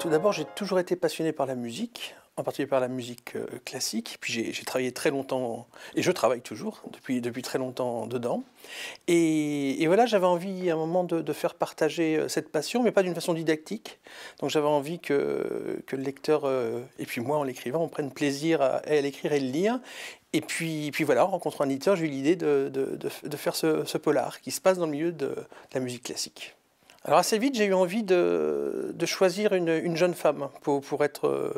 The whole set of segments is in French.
Tout d'abord, j'ai toujours été passionné par la musique, en particulier par la musique euh, classique. Puis j'ai travaillé très longtemps, et je travaille toujours depuis, très longtemps dedans. Et, voilà, j'avais envie à un moment de, faire partager euh, cette passion, mais pas d'une façon didactique. Donc j'avais envie que, le lecteur, euh, et puis moi en l'écrivant, on prenne plaisir à, à l'écrire et le lire. Et puis, puis voilà, en rencontrant un éditeur, j'ai eu l'idée de, faire ce, polar qui se passe dans le milieu de la musique classique. Alors assez vite, j'ai eu envie de, choisir une, jeune femme pour, pour, être euh,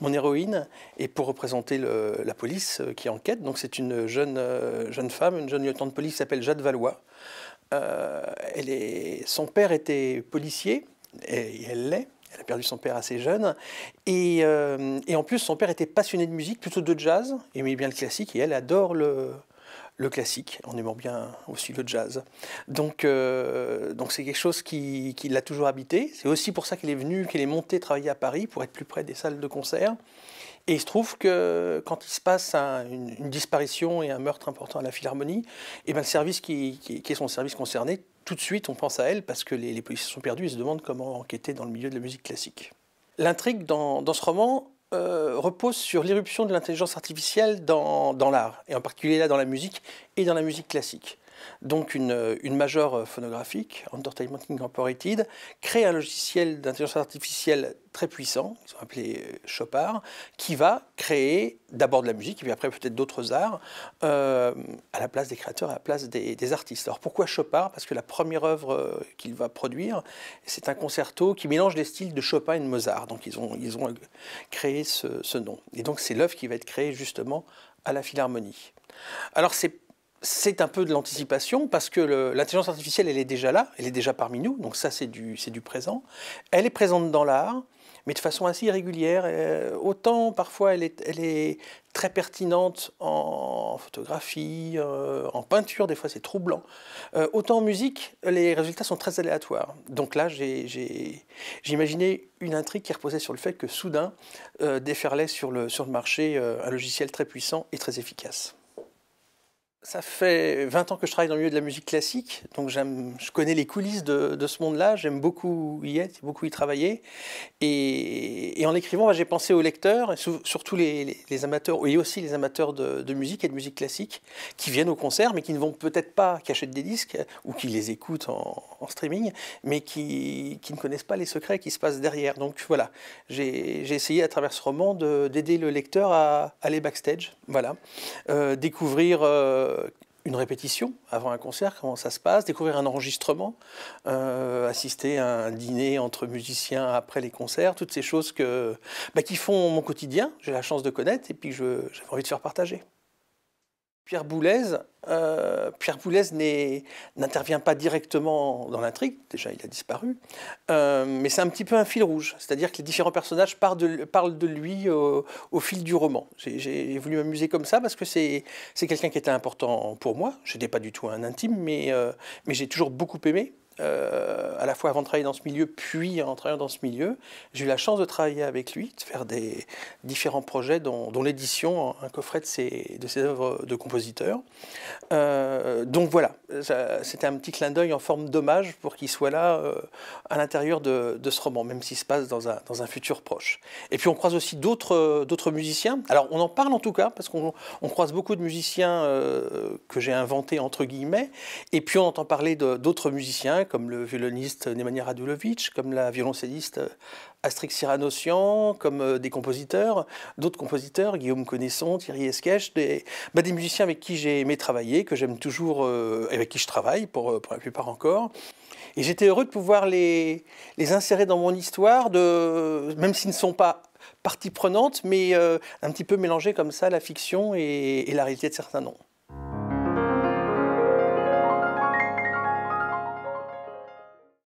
mon héroïne et pour représenter la police euh, qui enquête. Donc c'est une jeune, euh, jeune femme, une jeune lieutenant de police qui s'appelle Jade Valois. elle est, son père était policier, et elle l'est. Elle a perdu son père assez jeune. Et, en plus, son père était passionné de musique, plutôt de jazz. Il aimait bien le classique et elle adore le, le classique, en aimant bien aussi le jazz. Donc, euh, donc c'est quelque chose qui, l'a toujours habité. C'est aussi pour ça qu'il est venu, qu'il est monté travailler à Paris pour être plus près des salles de concert. Et il se trouve que quand il se passe une, disparition et un meurtre important à la Philharmonie, et eh bien le service qui, est son service concerné, tout de suite on pense à elle parce que les, les policiers sont perdus et se demandent comment enquêter dans le milieu de la musique classique. L'intrigue dans, dans ce roman, euh, repose sur l'irruption de l'intelligence artificielle dans, dans l'art, et en particulier là dans la musique et dans la musique classique donc une, majeure phonographique, Entertainment Incorporated, crée un logiciel d'intelligence artificielle très puissant, ils s'appelle appelé euh, Chopard, qui va créer d'abord de la musique puis après peut-être d'autres arts euh, à la place des créateurs, à la place des, artistes. Alors pourquoi Chopard Parce que la première œuvre euh, qu'il va produire, c'est un concerto qui mélange les styles de Chopin et de Mozart. Donc ils ont, ils ont créé ce, ce nom. Et donc c'est l'œuvre qui va être créée justement à la Philharmonie. Alors c'est c'est un peu de l'anticipation parce que l'intelligence artificielle, elle est déjà là, elle est déjà parmi nous, donc ça c'est du, présent. Elle est présente dans l'art, mais de façon assez irrégulière. Euh, autant parfois elle est, très pertinente en photographie, euh, en peinture, des fois c'est troublant. Euh, autant en musique, les résultats sont très aléatoires. Donc là, j'ai imaginé une intrigue qui reposait sur le fait que soudain déferlait sur le marché un logiciel très puissant et très efficace ça fait 20 ans que je travaille dans le milieu de la musique classique, donc je connais les coulisses de, ce monde-là, j'aime beaucoup y être, beaucoup y travailler. Et, en écrivant, bah, j'ai pensé aux lecteurs, et surtout les, amateurs, et aussi les amateurs de, musique et de musique classique, qui viennent au concert, mais qui ne vont peut-être pas, qui des disques, ou qui les écoutent en, streaming, mais qui, ne connaissent pas les secrets qui se passent derrière. Donc voilà, j'ai essayé à travers ce roman d'aider le lecteur à aller backstage, voilà, euh, découvrir... Euh, euh, une répétition avant un concert, comment ça se passe, découvrir un enregistrement, euh, assister à un dîner entre musiciens après les concerts, toutes ces choses que, bah, qui font mon quotidien, j'ai la chance de connaître et puis j'avais envie de faire partager. Pierre Boulez, euh, n'intervient pas directement dans l'intrigue, déjà il a disparu, euh, mais c'est un petit peu un fil rouge, c'est-à-dire que les différents personnages parlent de, lui au, fil du roman. J'ai voulu m'amuser comme ça parce que c'est quelqu'un qui était important pour moi, je n'étais pas du tout un intime, mais euh, j'ai toujours beaucoup aimé, euh, à la fois avant de travailler dans ce milieu, puis en travaillant dans ce milieu. J'ai eu la chance de travailler avec lui, de faire des différents projets, dont, l'édition, un coffret de ses, de œuvres de compositeur. Euh, donc voilà, c'était un petit clin d'œil en forme d'hommage pour qu'il soit là euh, à l'intérieur de, ce roman, même s'il se passe dans un, dans un, futur proche. Et puis on croise aussi d'autres musiciens. Alors on en parle en tout cas, parce qu'on croise beaucoup de musiciens que j'ai inventés entre guillemets, et puis on entend parler d'autres musiciens comme le violoniste Nemanja Radulovic, comme la violoncelliste euh, Astrid Cyranossian, comme euh, des compositeurs, d'autres compositeurs, Guillaume Connaisson, Thierry Esquèche, bah, des, musiciens avec qui j'ai aimé travailler, que j'aime toujours, euh, et avec qui je travaille pour, la plupart encore. Et j'étais heureux de pouvoir les, insérer dans mon histoire, même s'ils ne sont pas partie prenante, mais un petit peu mélanger comme ça la fiction et la réalité de certains noms.